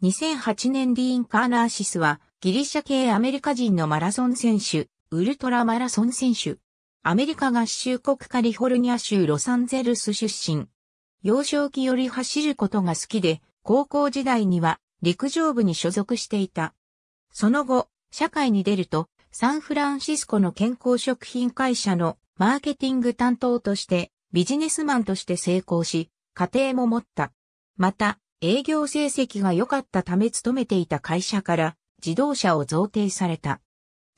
2008年ィーン・カーナーシスはギリシャ系アメリカ人のマラソン選手、ウルトラマラソン選手。アメリカ合衆国カリフォルニア州ロサンゼルス出身。幼少期より走ることが好きで、高校時代には陸上部に所属していた。その後、社会に出ると、サンフランシスコの健康食品会社のマーケティング担当として、ビジネスマンとして成功し、家庭も持った。また、営業成績が良かったため勤めていた会社から自動車を贈呈された。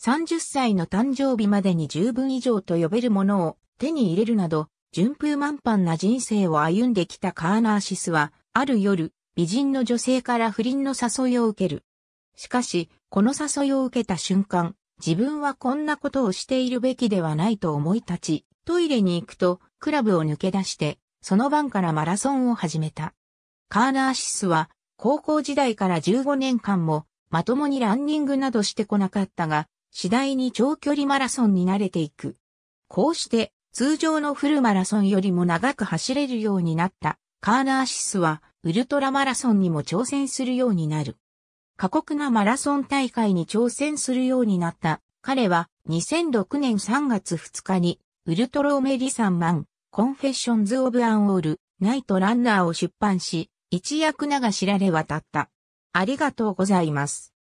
30歳の誕生日までに十分以上と呼べるものを手に入れるなど、順風満帆な人生を歩んできたカーナーシスは、ある夜、美人の女性から不倫の誘いを受ける。しかし、この誘いを受けた瞬間、自分はこんなことをしているべきではないと思い立ち、トイレに行くと、クラブを抜け出して、その晩からマラソンを始めた。カーナーシスは高校時代から15年間もまともにランニングなどしてこなかったが、次第に長距離マラソンに慣れていく。こうして通常のフルマラソンよりも長く走れるようになったカーナーシスはウルトラマラソンにも挑戦するようになる。過酷なマラソン大会に挑戦するようになった彼は2006年3月2日にウルトローメリサンマンコンフェッションズ・オブ・アンオール・ナイト・ランナーを出版し、一役名が知られ渡った。ありがとうございます。